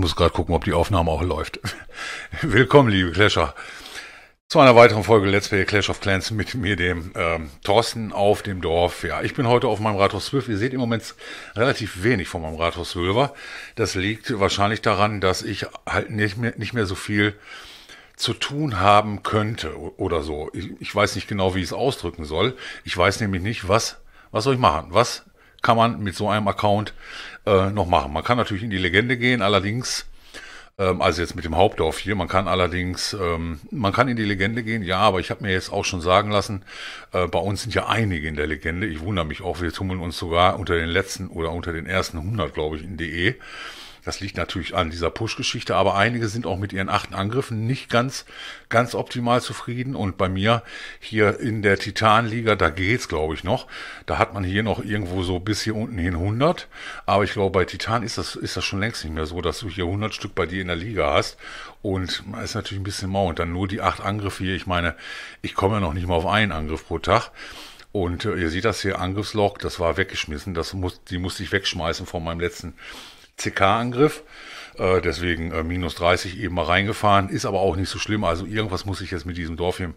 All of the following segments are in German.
muss gerade gucken, ob die Aufnahme auch läuft. Willkommen, liebe Clasher, zu einer weiteren Folge Let's Play Clash of Clans mit mir, dem ähm, Thorsten auf dem Dorf. Ja, ich bin heute auf meinem Rathaus 12. Ihr seht im Moment relativ wenig von meinem Rathaus 12. Das liegt wahrscheinlich daran, dass ich halt nicht mehr, nicht mehr so viel zu tun haben könnte oder so. Ich, ich, weiß nicht genau, wie ich es ausdrücken soll. Ich weiß nämlich nicht, was, was soll ich machen? Was kann man mit so einem Account äh, noch machen. Man kann natürlich in die Legende gehen, allerdings, ähm, also jetzt mit dem Hauptdorf hier, man kann allerdings, ähm, man kann in die Legende gehen, ja, aber ich habe mir jetzt auch schon sagen lassen, äh, bei uns sind ja einige in der Legende. Ich wundere mich auch, wir tummeln uns sogar unter den letzten oder unter den ersten 100, glaube ich, in DE. Das liegt natürlich an dieser Push-Geschichte, aber einige sind auch mit ihren achten Angriffen nicht ganz, ganz optimal zufrieden. Und bei mir hier in der Titanliga, da geht's, glaube ich, noch. Da hat man hier noch irgendwo so bis hier unten hin 100. Aber ich glaube, bei Titan ist das, ist das schon längst nicht mehr so, dass du hier 100 Stück bei dir in der Liga hast. Und man ist natürlich ein bisschen mau. Und dann nur die acht Angriffe hier. Ich meine, ich komme ja noch nicht mal auf einen Angriff pro Tag. Und äh, ihr seht das hier, Angriffslog, das war weggeschmissen. Das muss, die musste ich wegschmeißen von meinem letzten CK-Angriff. Äh, deswegen äh, minus 30 eben mal reingefahren. Ist aber auch nicht so schlimm. Also irgendwas muss ich jetzt mit diesem Dorf hier,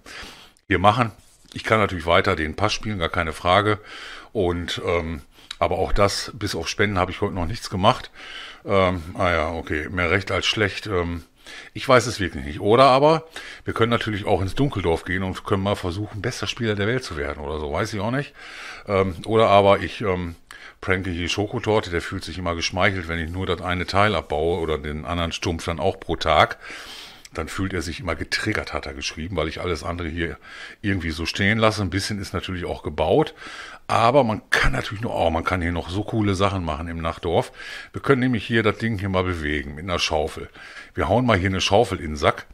hier machen. Ich kann natürlich weiter den Pass spielen, gar keine Frage. Und ähm, aber auch das, bis auf Spenden, habe ich heute noch nichts gemacht. Ähm, ah ja, okay, mehr recht als schlecht. Ähm, ich weiß es wirklich nicht. Oder aber, wir können natürlich auch ins Dunkeldorf gehen und können mal versuchen, bester Spieler der Welt zu werden oder so, weiß ich auch nicht. Ähm, oder aber ich ähm, pranke die Schokotorte, der fühlt sich immer geschmeichelt, wenn ich nur das eine Teil abbaue oder den anderen Stumpf dann auch pro Tag dann fühlt er sich immer getriggert, hat er geschrieben, weil ich alles andere hier irgendwie so stehen lasse. Ein bisschen ist natürlich auch gebaut, aber man kann natürlich nur, oh, man kann hier noch so coole Sachen machen im Nachtdorf. Wir können nämlich hier das Ding hier mal bewegen mit einer Schaufel. Wir hauen mal hier eine Schaufel in den Sack.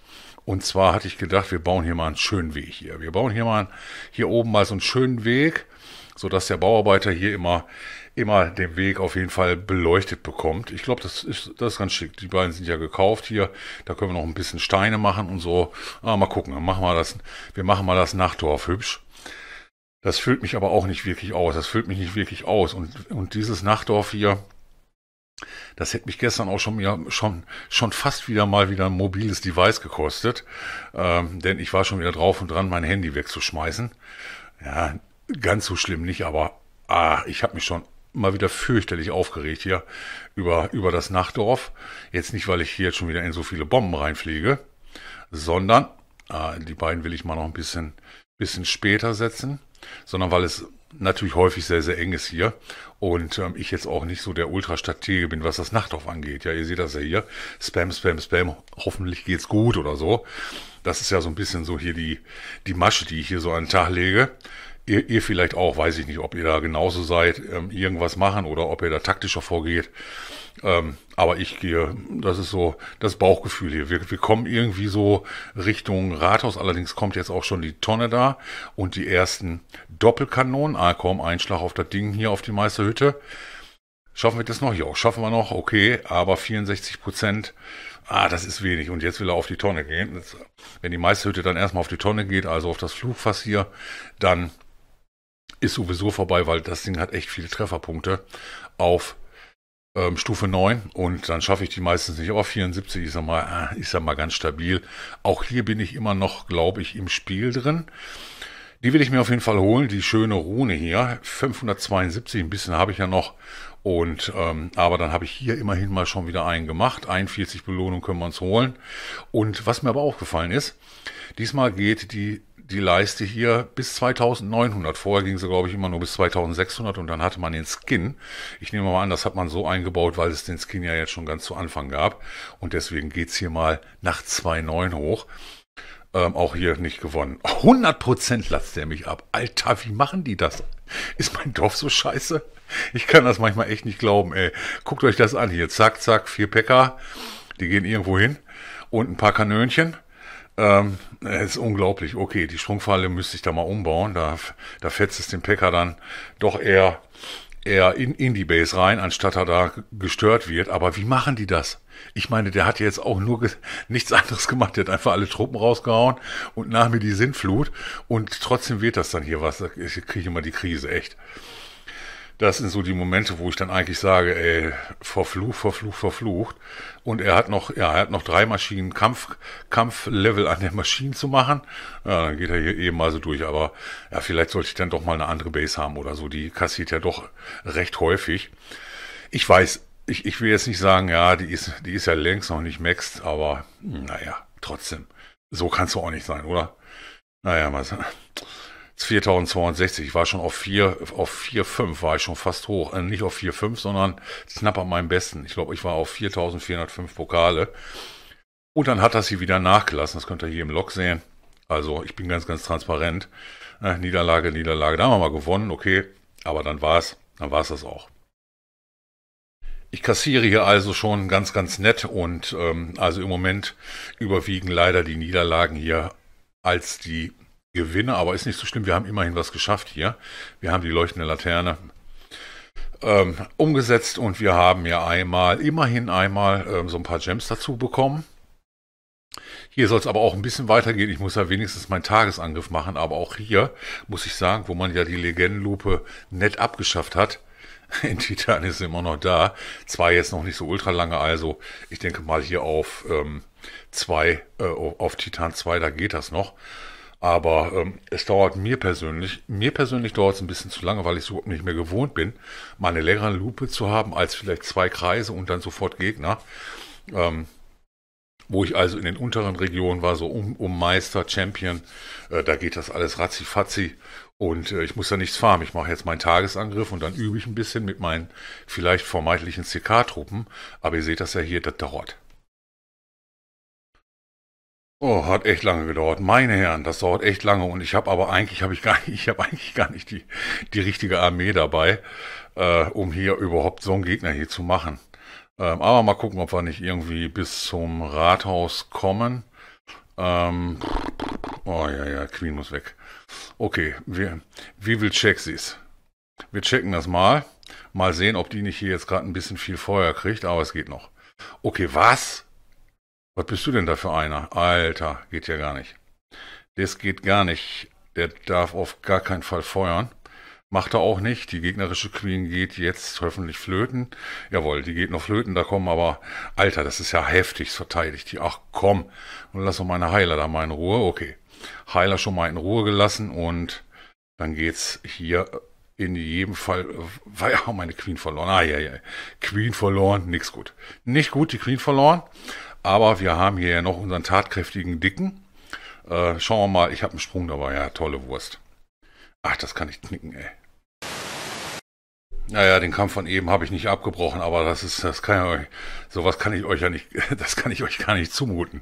Und zwar hatte ich gedacht, wir bauen hier mal einen schönen Weg hier. Wir bauen hier mal hier oben mal so einen schönen Weg, sodass der Bauarbeiter hier immer immer den Weg auf jeden Fall beleuchtet bekommt. Ich glaube, das ist, das ist ganz schick. Die beiden sind ja gekauft hier. Da können wir noch ein bisschen Steine machen und so. Aber ah, mal gucken. Dann machen wir das. Wir machen mal das Nachtdorf hübsch. Das füllt mich aber auch nicht wirklich aus. Das füllt mich nicht wirklich aus. Und, und dieses Nachtdorf hier, das hätte mich gestern auch schon, ja, schon, schon fast wieder mal wieder ein mobiles Device gekostet. Ähm, denn ich war schon wieder drauf und dran, mein Handy wegzuschmeißen. Ja, ganz so schlimm nicht, aber ah, ich habe mich schon mal wieder fürchterlich aufgeregt hier über, über das Nachtdorf. Jetzt nicht, weil ich hier jetzt schon wieder in so viele Bomben reinfliege, sondern äh, die beiden will ich mal noch ein bisschen, bisschen später setzen, sondern weil es natürlich häufig sehr, sehr eng ist hier und ähm, ich jetzt auch nicht so der Ultrastratege bin, was das Nachtdorf angeht. Ja, ihr seht das ja hier. Spam, Spam, Spam. Hoffentlich geht's gut oder so. Das ist ja so ein bisschen so hier die, die Masche, die ich hier so an den Tag lege ihr, ihr vielleicht auch, weiß ich nicht, ob ihr da genauso seid, ähm, irgendwas machen oder ob ihr da taktischer vorgeht. Ähm, aber ich gehe, das ist so das Bauchgefühl hier. Wir, wir kommen irgendwie so Richtung Rathaus. Allerdings kommt jetzt auch schon die Tonne da und die ersten Doppelkanonen. Ah, komm, Einschlag auf das Ding hier auf die Meisterhütte. Schaffen wir das noch? Ja, schaffen wir noch. Okay, aber 64 Prozent. Ah, das ist wenig. Und jetzt will er auf die Tonne gehen. Jetzt, wenn die Meisterhütte dann erstmal auf die Tonne geht, also auf das Flugfass hier, dann ist sowieso vorbei, weil das Ding hat echt viele Trefferpunkte auf ähm, Stufe 9 und dann schaffe ich die meistens nicht. Aber 74 ist ja mal, äh, ist ja mal ganz stabil. Auch hier bin ich immer noch, glaube ich, im Spiel drin. Die will ich mir auf jeden Fall holen, die schöne Rune hier. 572, ein bisschen habe ich ja noch. Und ähm, aber dann habe ich hier immerhin mal schon wieder einen gemacht. 41 Belohnung können wir uns holen. Und was mir aber auch gefallen ist, diesmal geht die die Leiste hier bis 2900. Vorher ging sie, glaube ich, immer nur bis 2600 und dann hatte man den Skin. Ich nehme mal an, das hat man so eingebaut, weil es den Skin ja jetzt schon ganz zu Anfang gab. Und deswegen geht's hier mal nach 2.9 hoch. Ähm, auch hier nicht gewonnen. 100% latzt der mich ab. Alter, wie machen die das? Ist mein Dorf so scheiße? Ich kann das manchmal echt nicht glauben, ey. Guckt euch das an hier. Zack, zack, vier Päcker. Die gehen irgendwo hin. Und ein paar Kanönchen. Ähm, ist unglaublich. Okay, die Sprungfalle müsste ich da mal umbauen. Da, da fetzt es den Packer dann doch eher, eher in, in die Base rein, anstatt er da gestört wird. Aber wie machen die das? Ich meine, der hat jetzt auch nur nichts anderes gemacht. Der hat einfach alle Truppen rausgehauen und nahm mir die Sinnflut. Und trotzdem wird das dann hier was. Ich kriege immer die Krise, echt das sind so die Momente, wo ich dann eigentlich sage, ey, verflucht, verflucht, verflucht. Und er hat noch, ja, er hat noch drei Maschinen Kampf, Kampflevel an der Maschine zu machen. Ja, dann geht er hier eben mal so durch. Aber ja, vielleicht sollte ich dann doch mal eine andere Base haben oder so. Die kassiert ja doch recht häufig. Ich weiß, ich, ich will jetzt nicht sagen, ja, die ist, die ist ja längst noch nicht maxed, aber hm, naja, trotzdem. So kannst du auch nicht sein, oder? Naja, mal sagen. 4.062, Ich war schon auf 4, auf 4,5 war ich schon fast hoch. Äh, nicht auf 4,5, sondern knapp an meinem besten. Ich glaube, ich war auf 4405 Pokale. Und dann hat das hier wieder nachgelassen. Das könnt ihr hier im Log sehen. Also ich bin ganz, ganz transparent. Äh, Niederlage, Niederlage. Da haben wir mal gewonnen, okay. Aber dann war es. Dann war es das auch. Ich kassiere hier also schon ganz, ganz nett und ähm, also im Moment überwiegen leider die Niederlagen hier als die Gewinne, aber ist nicht so schlimm. Wir haben immerhin was geschafft hier. Wir haben die leuchtende Laterne ähm, umgesetzt und wir haben ja einmal, immerhin einmal ähm, so ein paar Gems dazu bekommen. Hier soll es aber auch ein bisschen weitergehen. Ich muss ja wenigstens meinen Tagesangriff machen, aber auch hier muss ich sagen, wo man ja die Legendenlupe nett abgeschafft hat. In Titan ist sie immer noch da. Zwar jetzt noch nicht so ultra lange, also ich denke mal hier auf ähm, äh, auf Titan 2, da geht das noch. Aber ähm, es dauert mir persönlich, mir persönlich dauert es ein bisschen zu lange, weil ich so nicht mehr gewohnt bin, meine eine längere Lupe zu haben als vielleicht zwei Kreise und dann sofort Gegner. Ähm, wo ich also in den unteren Regionen war, so um, um Meister, Champion, äh, da geht das alles ratzi-fatzi und äh, ich muss da nichts fahren. Ich mache jetzt meinen Tagesangriff und dann übe ich ein bisschen mit meinen vielleicht vermeintlichen CK-Truppen, aber ihr seht das ja hier, das dauert. Oh, hat echt lange gedauert. Meine Herren, das dauert echt lange und ich habe aber eigentlich habe ich gar nicht, ich habe eigentlich gar nicht die die richtige Armee dabei, äh, um hier überhaupt so einen Gegner hier zu machen. Ähm, aber mal gucken, ob wir nicht irgendwie bis zum Rathaus kommen. Ähm, oh ja, ja, Queen muss weg. Okay, wir, wie will Chexis? Wir checken das mal. Mal sehen, ob die nicht hier jetzt gerade ein bisschen viel Feuer kriegt, aber es geht noch. Okay, was? Was bist du denn da für einer? Alter, geht ja gar nicht. Das geht gar nicht. Der darf auf gar keinen Fall feuern. Macht er auch nicht. Die gegnerische Queen geht jetzt hoffentlich flöten. Jawohl, die geht noch flöten, da kommen aber. Alter, das ist ja heftig verteidigt. Die, ach komm, und lass doch meine Heiler da mal in Ruhe. Okay. Heiler schon mal in Ruhe gelassen und dann geht's hier in jedem Fall. War ja oh, meine Queen verloren. Ah ja, ja. Queen verloren, nix gut. Nicht gut, die Queen verloren. Aber wir haben hier ja noch unseren tatkräftigen Dicken. Äh, schauen wir mal, ich habe einen Sprung dabei. Ja, tolle Wurst. Ach, das kann ich knicken, ey. Naja, den Kampf von eben habe ich nicht abgebrochen, aber das ist, das kann ich euch, sowas kann ich euch ja nicht, das kann ich euch gar nicht zumuten.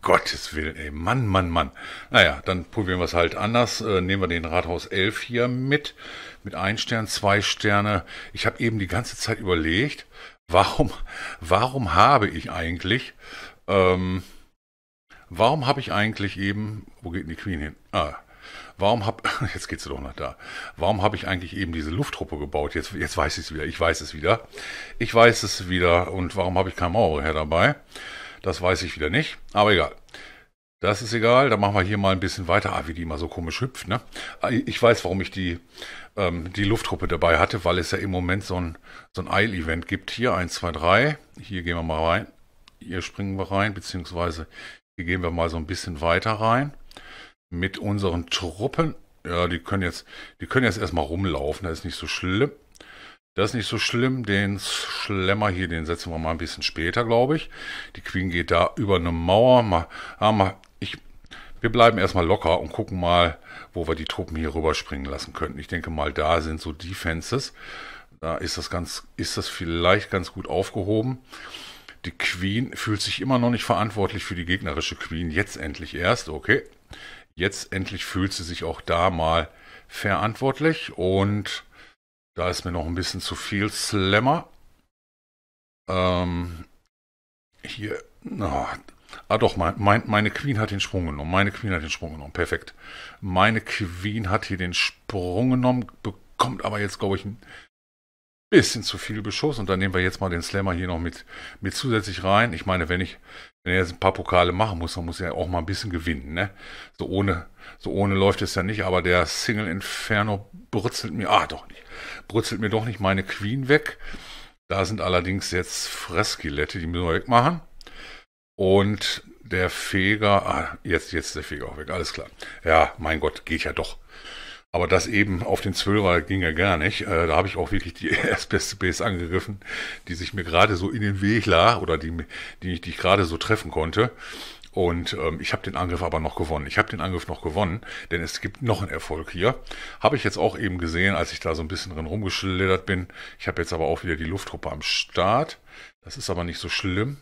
Gottes Willen, ey, Mann, Mann, Mann. Naja, dann probieren wir es halt anders. Äh, nehmen wir den Rathaus 11 hier mit, mit ein Stern, zwei Sterne. Ich habe eben die ganze Zeit überlegt, Warum, warum habe ich eigentlich, ähm, warum habe ich eigentlich eben, wo geht denn die Queen hin? Ah, warum habe, jetzt geht sie doch noch da, warum habe ich eigentlich eben diese Lufttruppe gebaut? Jetzt, jetzt weiß ich es wieder, ich weiß es wieder, ich weiß es wieder und warum habe ich kein Maurer her dabei? Das weiß ich wieder nicht, aber egal. Das ist egal, da machen wir hier mal ein bisschen weiter. Ah, wie die immer so komisch hüpft, ne? Ah, ich weiß, warum ich die, ähm, die Luftruppe dabei hatte, weil es ja im Moment so ein, so ein Eil-Event gibt. Hier 1, 2, 3. Hier gehen wir mal rein. Hier springen wir rein, beziehungsweise hier gehen wir mal so ein bisschen weiter rein. Mit unseren Truppen. Ja, die können jetzt, die können jetzt erstmal rumlaufen, das ist nicht so schlimm. Das ist nicht so schlimm. Den Schlemmer hier, den setzen wir mal ein bisschen später, glaube ich. Die Queen geht da über eine Mauer. Mal, ah, mal, ich, wir bleiben erstmal locker und gucken mal, wo wir die Truppen hier rüberspringen lassen könnten. Ich denke mal, da sind so Defenses. Da ist das ganz, ist das vielleicht ganz gut aufgehoben. Die Queen fühlt sich immer noch nicht verantwortlich für die gegnerische Queen. Jetzt endlich erst, okay. Jetzt endlich fühlt sie sich auch da mal verantwortlich. Und da ist mir noch ein bisschen zu viel Slammer. Ähm, hier, na, Ah doch, mein, mein, meine Queen hat den Sprung genommen. Meine Queen hat den Sprung genommen. Perfekt. Meine Queen hat hier den Sprung genommen, bekommt aber jetzt, glaube ich, ein bisschen zu viel Beschuss. Und dann nehmen wir jetzt mal den Slammer hier noch mit, mit zusätzlich rein. Ich meine, wenn ich, wenn er jetzt ein paar Pokale machen muss, dann muss er auch mal ein bisschen gewinnen, ne? So ohne, so ohne läuft es ja nicht, aber der Single Inferno brutzelt mir, ah doch nicht, brutzelt mir doch nicht meine Queen weg. Da sind allerdings jetzt Fressskelette, die müssen wir wegmachen. Und der Feger, ah, jetzt, jetzt ist der Feger auch weg, alles klar. Ja, mein Gott, geht ja doch. Aber das eben auf den Zwölfer ging ja gar nicht. Äh, da habe ich auch wirklich die erstbeste Base angegriffen, die sich mir gerade so in den Weg lag oder die, die, die ich gerade so treffen konnte. Und ähm, ich habe den Angriff aber noch gewonnen. Ich habe den Angriff noch gewonnen, denn es gibt noch einen Erfolg hier. Habe ich jetzt auch eben gesehen, als ich da so ein bisschen drin rumgeschlittert bin. Ich habe jetzt aber auch wieder die Luftgruppe am Start. Das ist aber nicht so schlimm.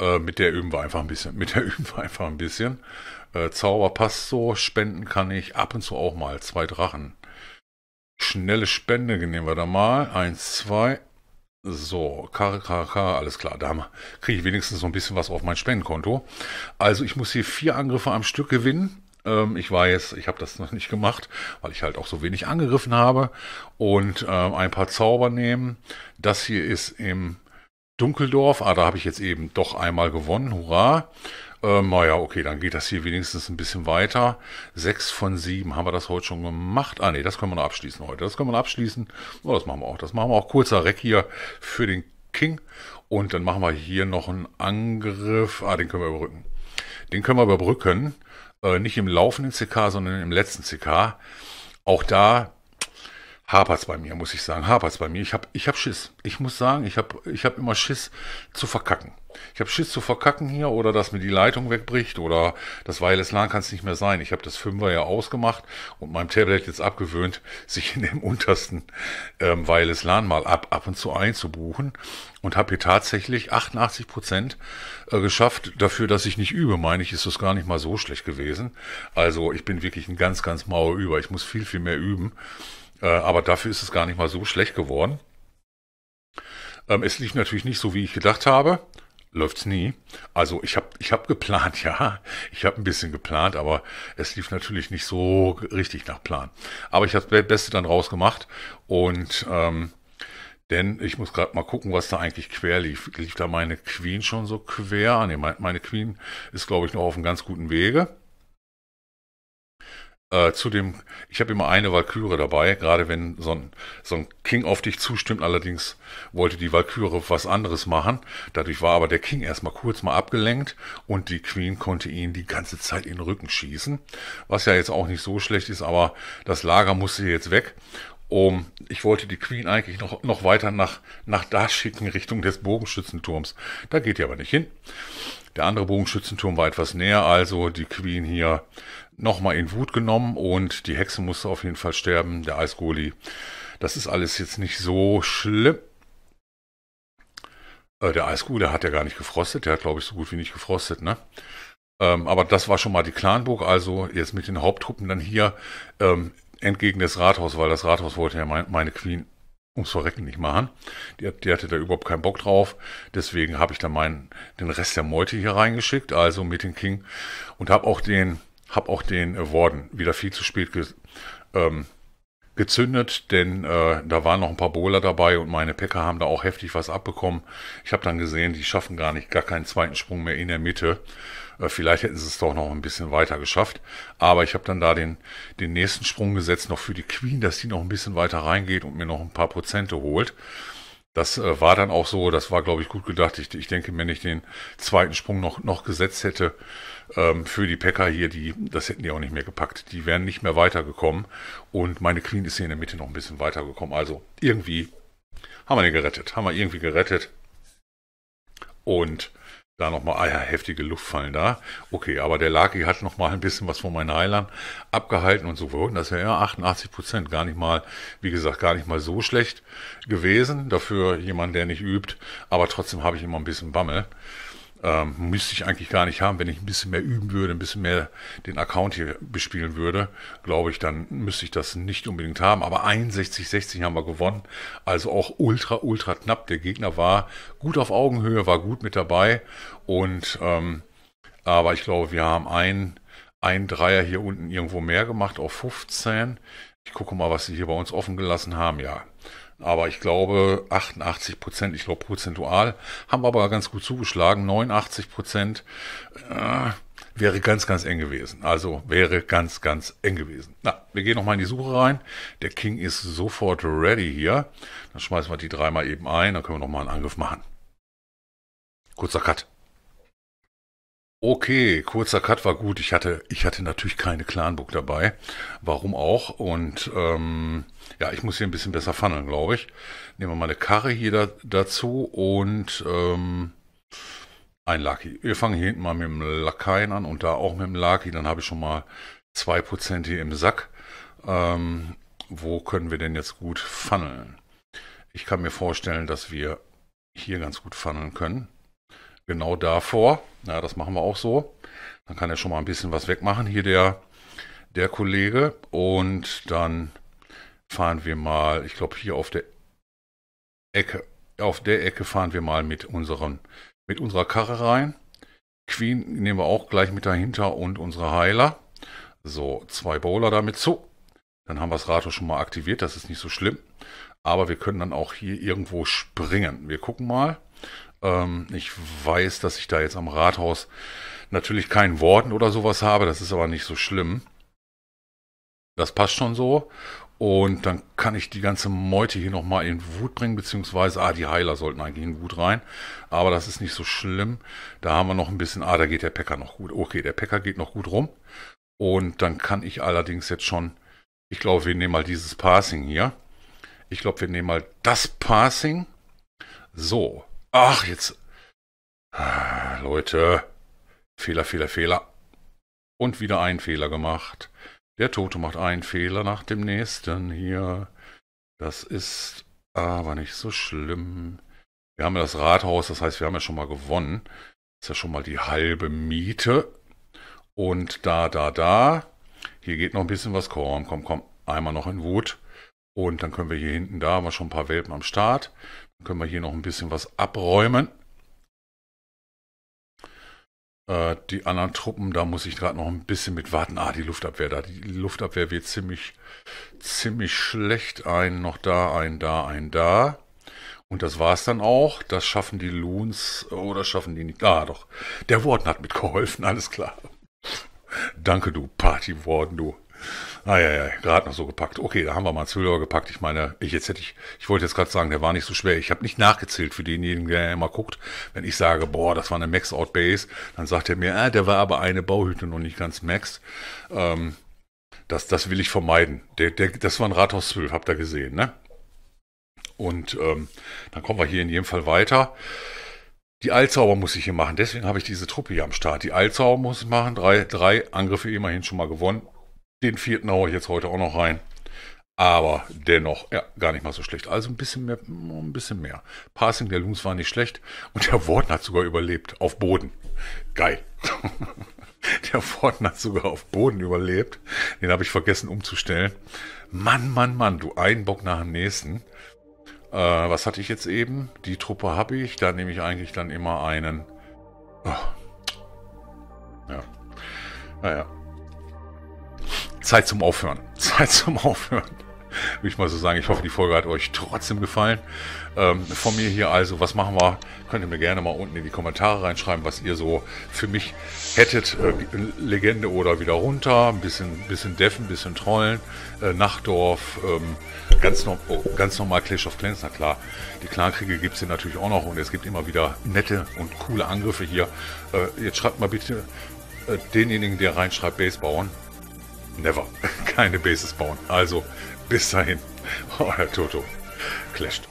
Äh, mit der üben wir einfach ein bisschen. Mit der üben wir einfach ein bisschen. Äh, Zauber passt so, spenden kann ich ab und zu auch mal. Zwei Drachen. Schnelle Spende nehmen wir da mal. Eins, zwei. So, Karre, Karre, Karre, alles klar, da kriege ich wenigstens so ein bisschen was auf mein Spendenkonto. Also ich muss hier vier Angriffe am Stück gewinnen. Ähm, ich weiß, ich habe das noch nicht gemacht, weil ich halt auch so wenig angegriffen habe. Und ähm, ein paar Zauber nehmen. Das hier ist im Dunkeldorf. Ah, da habe ich jetzt eben doch einmal gewonnen. Hurra. Ähm, naja, okay, dann geht das hier wenigstens ein bisschen weiter. Sechs von sieben haben wir das heute schon gemacht. Ah, nee, das können wir noch abschließen heute. Das können wir noch abschließen. Oh, das machen wir auch. Das machen wir auch. Kurzer Reck hier für den King. Und dann machen wir hier noch einen Angriff. Ah, den können wir überbrücken. Den können wir überbrücken. Äh, nicht im laufenden CK, sondern im letzten CK. Auch da Hapert's bei mir, muss ich sagen. Hapert's bei mir. Ich habe ich hab Schiss. Ich muss sagen, ich habe ich hab immer Schiss zu verkacken. Ich habe Schiss zu verkacken hier oder dass mir die Leitung wegbricht oder das Wireless-LAN kann es nicht mehr sein. Ich habe das Fünfer ja ausgemacht und meinem Tablet jetzt abgewöhnt, sich in dem untersten ähm, Wireless-LAN mal ab, ab und zu einzubuchen und habe hier tatsächlich 88 Prozent äh, geschafft dafür, dass ich nicht übe. Meine ich, ist das gar nicht mal so schlecht gewesen. Also ich bin wirklich ein ganz, ganz mauer Über. Ich muss viel, viel mehr üben. Äh, aber dafür ist es gar nicht mal so schlecht geworden. Ähm, es lief natürlich nicht so, wie ich gedacht habe. Läuft's nie. Also ich habe ich hab geplant, ja. Ich habe ein bisschen geplant, aber es lief natürlich nicht so richtig nach Plan. Aber ich habe das Beste dann rausgemacht und ähm, denn ich muss gerade mal gucken, was da eigentlich quer lief. Lief da meine Queen schon so quer? Ah, nee, meine Queen ist, glaube ich, noch auf einem ganz guten Wege. Äh, dem, ich habe immer eine Valkyrie dabei, gerade wenn so ein, so ein King auf dich zustimmt. Allerdings wollte die Valkyrie was anderes machen. Dadurch war aber der King erstmal kurz mal abgelenkt und die Queen konnte ihn die ganze Zeit in den Rücken schießen. Was ja jetzt auch nicht so schlecht ist, aber das Lager musste jetzt weg. Um, ich wollte die Queen eigentlich noch, noch weiter nach, nach da schicken, Richtung des Bogenschützenturms. Da geht die aber nicht hin. Der andere Bogenschützenturm war etwas näher, also die Queen hier nochmal in Wut genommen und die Hexe musste auf jeden Fall sterben, der Eisgoli. Das ist alles jetzt nicht so schlimm. Äh, der Eisgoli hat ja gar nicht gefrostet, der hat glaube ich so gut wie nicht gefrostet, ne? Ähm, aber das war schon mal die Clanburg, also jetzt mit den Haupttruppen dann hier ähm, entgegen des Rathaus, weil das Rathaus wollte ja mein, meine Queen ums Verrecken nicht machen. Die, die, hatte da überhaupt keinen Bock drauf. Deswegen habe ich dann meinen, den Rest der Meute hier reingeschickt, also mit dem King. Und habe auch den habe auch den äh, Warden wieder viel zu spät ge ähm, gezündet, denn äh, da waren noch ein paar Bowler dabei und meine Päcker haben da auch heftig was abbekommen. Ich habe dann gesehen, die schaffen gar nicht, gar keinen zweiten Sprung mehr in der Mitte. Äh, vielleicht hätten sie es doch noch ein bisschen weiter geschafft. Aber ich habe dann da den, den nächsten Sprung gesetzt, noch für die Queen, dass die noch ein bisschen weiter reingeht und mir noch ein paar Prozente holt. Das äh, war dann auch so, das war, glaube ich, gut gedacht. Ich, ich denke, wenn ich den zweiten Sprung noch, noch gesetzt hätte ähm, für die Packer hier, die, das hätten die auch nicht mehr gepackt. Die wären nicht mehr weitergekommen. Und meine Queen ist hier in der Mitte noch ein bisschen weitergekommen. Also irgendwie haben wir den gerettet. Haben wir irgendwie gerettet. Und da nochmal, ah ja, heftige Luftfallen da. Okay, aber der Laki hat nochmal ein bisschen was von meinen Heilern abgehalten und so. Und das wäre ja 88 Prozent, gar nicht mal, wie gesagt, gar nicht mal so schlecht gewesen. Dafür jemand, der nicht übt, aber trotzdem habe ich immer ein bisschen Bammel. Ähm, müsste ich eigentlich gar nicht haben. Wenn ich ein bisschen mehr üben würde, ein bisschen mehr den Account hier bespielen würde, glaube ich, dann müsste ich das nicht unbedingt haben. Aber 61, 60 haben wir gewonnen. Also auch ultra, ultra knapp. Der Gegner war gut auf Augenhöhe, war gut mit dabei. Und ähm, aber ich glaube, wir haben einen, einen Dreier hier unten irgendwo mehr gemacht auf 15. Ich gucke mal, was sie hier bei uns offen gelassen haben. Ja, aber ich glaube, 88 Prozent, ich glaube prozentual, haben wir aber ganz gut zugeschlagen. 89 Prozent äh, wäre ganz, ganz eng gewesen. Also wäre ganz, ganz eng gewesen. Na, wir gehen nochmal in die Suche rein. Der King ist sofort ready hier. Dann schmeißen wir die dreimal eben ein. Dann können wir nochmal einen Angriff machen. Kurzer Cut. Okay, kurzer Cut war gut. Ich hatte, ich hatte natürlich keine Clanbook dabei. Warum auch? Und ähm, ja, ich muss hier ein bisschen besser funneln, glaube ich. Nehmen wir mal eine Karre hier da, dazu und ähm, ein Lucky. Wir fangen hier hinten mal mit dem Lakaien an und da auch mit dem Lucky. Dann habe ich schon mal 2% hier im Sack. Ähm, wo können wir denn jetzt gut funneln? Ich kann mir vorstellen, dass wir hier ganz gut funneln können genau davor. Ja, das machen wir auch so. Dann kann er schon mal ein bisschen was wegmachen, hier der, der Kollege. Und dann fahren wir mal, ich glaube, hier auf der Ecke, auf der Ecke fahren wir mal mit unseren, mit unserer Karre rein. Queen nehmen wir auch gleich mit dahinter und unsere Heiler. So, zwei Bowler damit zu. Dann haben wir das Ratio schon mal aktiviert, das ist nicht so schlimm. Aber wir können dann auch hier irgendwo springen. Wir gucken mal. Ähm, ich weiß, dass ich da jetzt am Rathaus natürlich keinen Worten oder sowas habe, das ist aber nicht so schlimm. Das passt schon so. Und dann kann ich die ganze Meute hier nochmal in Wut bringen, beziehungsweise, ah, die Heiler sollten eigentlich in Wut rein. Aber das ist nicht so schlimm. Da haben wir noch ein bisschen, ah, da geht der Päcker noch gut. Okay, der Päcker geht noch gut rum. Und dann kann ich allerdings jetzt schon, ich glaube, wir nehmen mal dieses Passing hier. Ich glaube, wir nehmen mal das Passing. So, Ach, jetzt. Ah, Leute. Fehler, Fehler, Fehler. Und wieder ein Fehler gemacht. Der Tote macht einen Fehler nach dem nächsten hier. Das ist aber nicht so schlimm. Wir haben ja das Rathaus, das heißt, wir haben ja schon mal gewonnen. Das ist ja schon mal die halbe Miete. Und da, da, da. Hier geht noch ein bisschen was. Komm, komm, komm. Einmal noch in Wut. Und dann können wir hier hinten, da haben wir schon ein paar Welpen am Start können wir hier noch ein bisschen was abräumen. Äh, die anderen Truppen, da muss ich gerade noch ein bisschen mit warten. Ah, die Luftabwehr da. Die Luftabwehr wird ziemlich, ziemlich schlecht. Ein noch da, ein da, ein da. Und das war's dann auch. Das schaffen die Loons oder schaffen die nicht. Ah, doch. Der Warden hat mitgeholfen, alles klar. Danke, du Party-Warden, du. Ah ja, ja, gerade noch so gepackt. Okay, da haben wir mal einen Zuhörer gepackt. Ich meine, ich jetzt hätte ich, ich wollte jetzt gerade sagen, der war nicht so schwer. Ich habe nicht nachgezählt für denjenigen, der immer guckt. Wenn ich sage, boah, das war eine Max-Out-Base, dann sagt er mir, ah, der war aber eine Bauhütte noch nicht ganz Max. Ähm, das, das will ich vermeiden. Der, der, das war ein Rathaus 12, habt ihr gesehen, ne? Und ähm, dann kommen wir hier in jedem Fall weiter. Die Allzauber muss ich hier machen, deswegen habe ich diese Truppe hier am Start. Die Allzauber muss ich machen, drei, drei Angriffe immerhin schon mal gewonnen den vierten haue ich jetzt heute auch noch rein. Aber dennoch, ja, gar nicht mal so schlecht. Also ein bisschen mehr, ein bisschen mehr. Passing der Loons war nicht schlecht und der Worten hat sogar überlebt. Auf Boden. Geil. der Worten hat sogar auf Boden überlebt. Den habe ich vergessen umzustellen. Mann, Mann, Mann, du einen Bock nach dem nächsten. Äh, was hatte ich jetzt eben? Die Truppe habe ich. Da nehme ich eigentlich dann immer einen. Oh. Ja. Naja. Zeit zum Aufhören. Zeit zum Aufhören. Würde ich mal so sagen. Ich hoffe, die Folge hat euch trotzdem gefallen. Ähm, von mir hier also, was machen wir? Könnt ihr mir gerne mal unten in die Kommentare reinschreiben, was ihr so für mich hättet. Äh, äh Legende oder wieder runter. Ein bisschen, bisschen Deffen, ein bisschen Trollen. Äh, Nachtdorf. Ähm, ganz, no oh, ganz normal Clash of Clans, na klar. Die Clankriege gibt es hier natürlich auch noch. Und es gibt immer wieder nette und coole Angriffe hier. Äh, jetzt schreibt mal bitte äh, denjenigen, der reinschreibt, Base bauen never keine Bases bauen. Also bis dahin, euer Toto. Clasht.